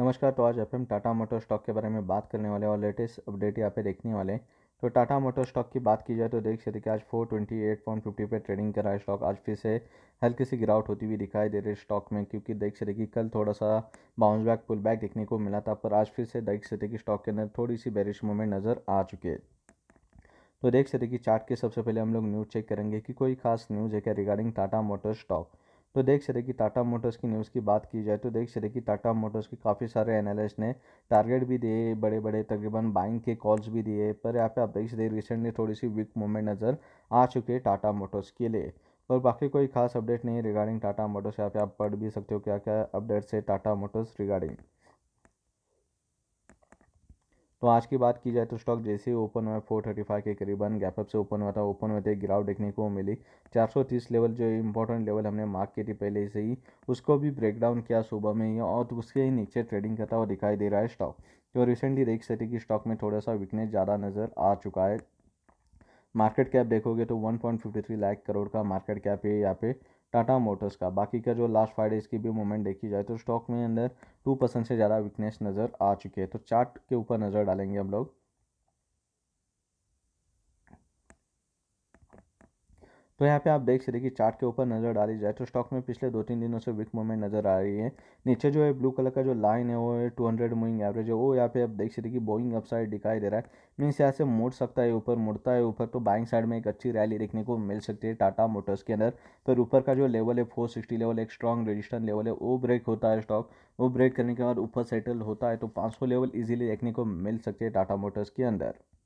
नमस्कार तो आज F M Tata motor stock के बारे में बात करने वाले और लेटेस्ट अपडेट यहाँ पे देखने वाले तो टाटा मोटर स्टॉक की बात की जाए तो देख सकते कि आज four twenty eight point fifty पर ट्रेडिंग कर रहा है स्टॉक आज फिर से हल्की सी गिरावट होती हुई दिखाई दे रही है स्टॉक में क्योंकि देख सकते कि कल थोड़ा सा बाउंस बैक पुल बैक देखने को मिला था पर आज फिर से देख सकते कि स्टॉक के अंदर थोड़ी सी बैरिश मूवमेंट नज़र आ चुकी है तो देख सकते कि चार्ट के सबसे पहले हम लोग न्यूज़ चेक करेंगे कि कोई खास न्यूज़ है क्या रिगार्डिंग टाटा मोटर स्टॉक तो देख सकते कि टाटा मोटर्स की न्यूज़ की बात की जाए तो देख सकते कि टाटा मोटर्स के काफ़ी सारे एनालिस्ट ने टारगेट भी दिए बड़े बड़े तकरीबन बाइंग के कॉल्स भी दिए पर यहाँ पे आप देख सकते रिसेंटली थोड़ी सी वीक मूवमेंट नज़र आ चुके है टाटा मोटर्स के लिए और बाकी कोई खास अपडेट नहीं रिगार्डिंग टाटा मोटर्स यहाँ पे आप पढ़ भी सकते हो क्या क्या अपडेट्स है टाटा मोटर्स रिगार्डिंग तो आज की बात की जाए तो स्टॉक जैसे ही ओपन हुआ फोर थर्टी फाइव के करीबन गैपअप से ओपन हुआ था ओपन होते थे गिरावट देखने को मिली चार सौ तीस लेवल जो इंपॉर्टेंट लेवल हमने मार्क की थी पहले से ही उसको भी ब्रेकडाउन किया सुबह में ही और उसके ही नीचे ट्रेडिंग करता हुआ दिखाई दे रहा है स्टॉक तो रिसेंटली देख सकते कि स्टॉक में थोड़ा सा वीकनेस ज़्यादा नज़र आ चुका है मार्केट कैप देखोगे तो 1.53 लाख करोड़ का मार्केट कैप है यहाँ पे टाटा मोटर्स का बाकी का जो लास्ट फाइव डेज़ की भी मूवमेंट देखी जाए तो स्टॉक में अंदर टू परसेंट से ज़्यादा वीकनेस नज़र आ चुकी है तो चार्ट के ऊपर नज़र डालेंगे हम लोग तो यहाँ पे आप देख सकते कि चार्ट के ऊपर नज़र डाली जाए तो स्टॉक में पिछले दो तीन दिनों से वीक मूवमेंट नज़र आ रही है नीचे जो है ब्लू कलर का जो लाइन है वो है टू हंड्रेड मूविंग एवरेज है वो यहाँ पे आप देख सकते कि बोइंग अपसाइड दिखाई दे रहा है मीन्स यहाँ से मुड़ सकता है ऊपर मुड़ता है ऊपर तो बाइंग साइड में एक अच्छी रैली देखने को मिल सकती है टाटा मोटर्स के अंदर फिर ऊपर का जो लेवल है फोर सिक्सटी लेवल एक स्ट्रॉन्ग रजिस्टर लेवल है वो ब्रेक होता है स्टॉक वो ब्रेक करने के बाद ऊपर सेटल होता है तो पाँच सौ लेवल ईजिली देखने को मिल सकती है टाटा मोटर्स के अंदर